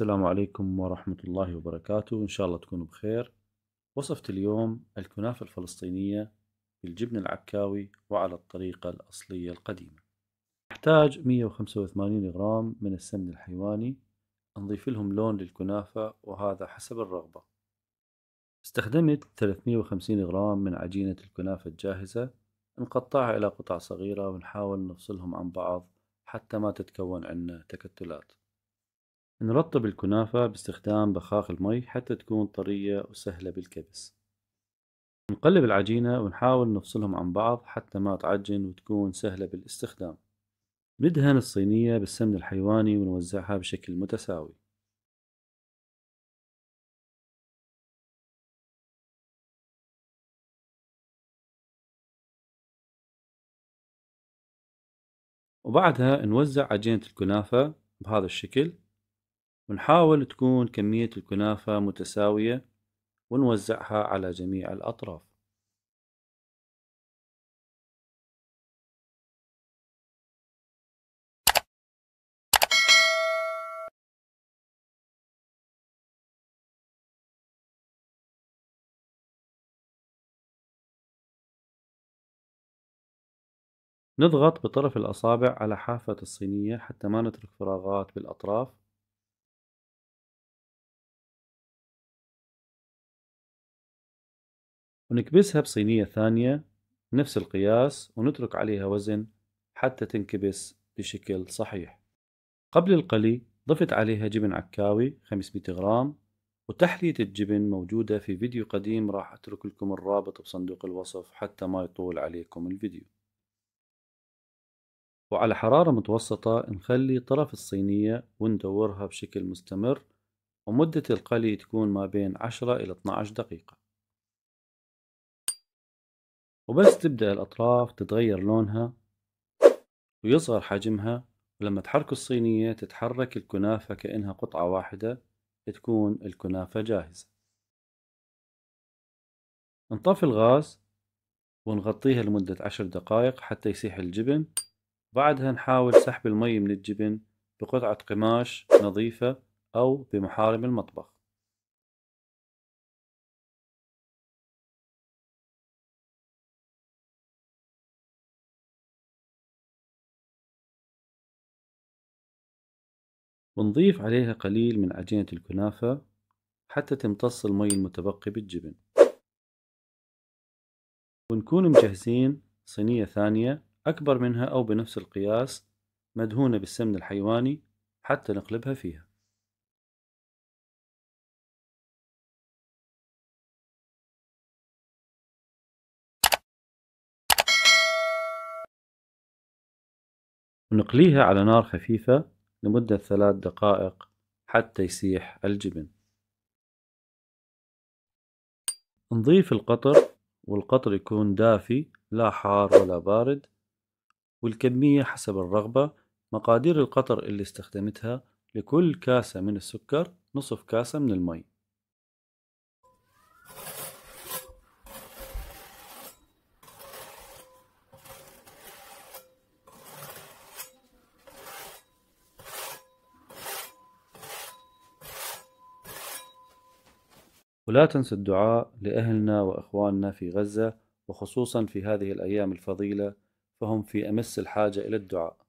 السلام عليكم ورحمة الله وبركاته إن شاء الله تكونوا بخير وصفت اليوم الكنافة الفلسطينية بالجبن العكاوي وعلى الطريقة الأصلية القديمة نحتاج 185 غرام من السمن الحيواني نضيف لهم لون للكنافة وهذا حسب الرغبة استخدمت 350 غرام من عجينة الكنافة الجاهزة نقطعها إلى قطع صغيرة ونحاول نفصلهم عن بعض حتى ما تتكون عنا تكتلات نرطب الكنافة باستخدام بخاخ المي حتى تكون طرية وسهلة بالكبس نقلب العجينة ونحاول نفصلهم عن بعض حتى ما تعجن وتكون سهلة بالاستخدام ندهن الصينية بالسمن الحيواني ونوزعها بشكل متساوي وبعدها نوزع عجينة الكنافة بهذا الشكل ونحاول تكون كمية الكنافة متساوية ونوزعها على جميع الأطراف نضغط بطرف الأصابع على حافة الصينية حتى ما نترك فراغات بالأطراف ونكبسها بصينية ثانية نفس القياس ونترك عليها وزن حتى تنكبس بشكل صحيح قبل القلي ضفت عليها جبن عكاوي 500 غرام وتحلية الجبن موجودة في فيديو قديم راح أترك لكم الرابط بصندوق الوصف حتى ما يطول عليكم الفيديو وعلى حرارة متوسطة نخلي طرف الصينية وندورها بشكل مستمر ومدة القلي تكون ما بين 10 إلى 12 دقيقة وبس تبدأ الأطراف تتغير لونها ويصغر حجمها ولما تحركوا الصينية تتحرك الكنافة كأنها قطعة واحدة تكون الكنافة جاهزة نطفي الغاز ونغطيها لمدة عشر دقائق حتى يسيح الجبن بعدها نحاول سحب المي من الجبن بقطعة قماش نظيفة أو بمحارم المطبخ ونضيف عليها قليل من عجينة الكنافة حتى تمتص المي المتبقي بالجبن ونكون مجهزين صينية ثانية أكبر منها أو بنفس القياس مدهونة بالسمن الحيواني حتى نقلبها فيها ونقليها على نار خفيفة لمدة ثلاث دقائق حتى يسيح الجبن نضيف القطر والقطر يكون دافي لا حار ولا بارد والكمية حسب الرغبة مقادير القطر اللي استخدمتها لكل كاسة من السكر نصف كاسة من المي ولا تنسوا الدعاء لأهلنا وإخواننا في غزة وخصوصا في هذه الأيام الفضيلة فهم في أمس الحاجة إلى الدعاء